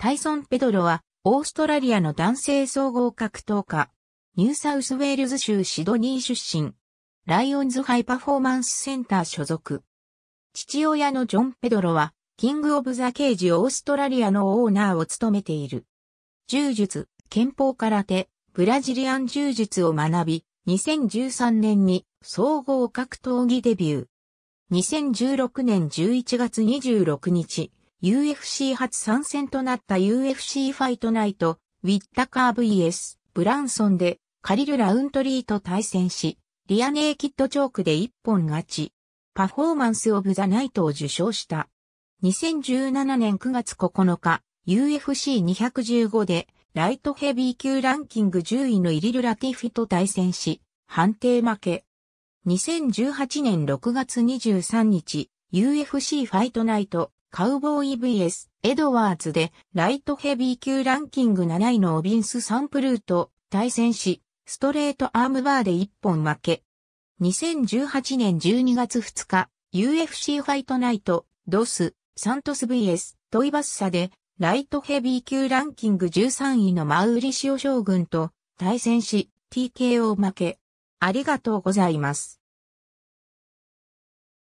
タイソン・ペドロは、オーストラリアの男性総合格闘家、ニューサウスウェールズ州シドニー出身、ライオンズハイパフォーマンスセンター所属。父親のジョン・ペドロは、キング・オブ・ザ・ケージ・オーストラリアのオーナーを務めている。柔術、憲法空手、ブラジリアン柔術を学び、2013年に総合格闘技デビュー。2016年11月26日、UFC 初参戦となった UFC ファイトナイト、ウィッタカー VS、ブランソンで、カリル・ラウントリーと対戦し、リアネーキッドチョークで一本勝ち、パフォーマンス・オブ・ザ・ナイトを受賞した。2017年9月9日、UFC215 で、ライトヘビー級ランキング10位のイリル・ラティフィと対戦し、判定負け。2018年6月23日、UFC ファイトナイト、カウボーイ VS エドワーズでライトヘビー級ランキング7位のオビンス・サンプルーと対戦し、ストレートアームバーで1本負け。2018年12月2日、UFC ファイトナイト、ドス、サントス VS トイバッサでライトヘビー級ランキング13位のマウリシオ将軍と対戦し、TKO 負け。ありがとうございます。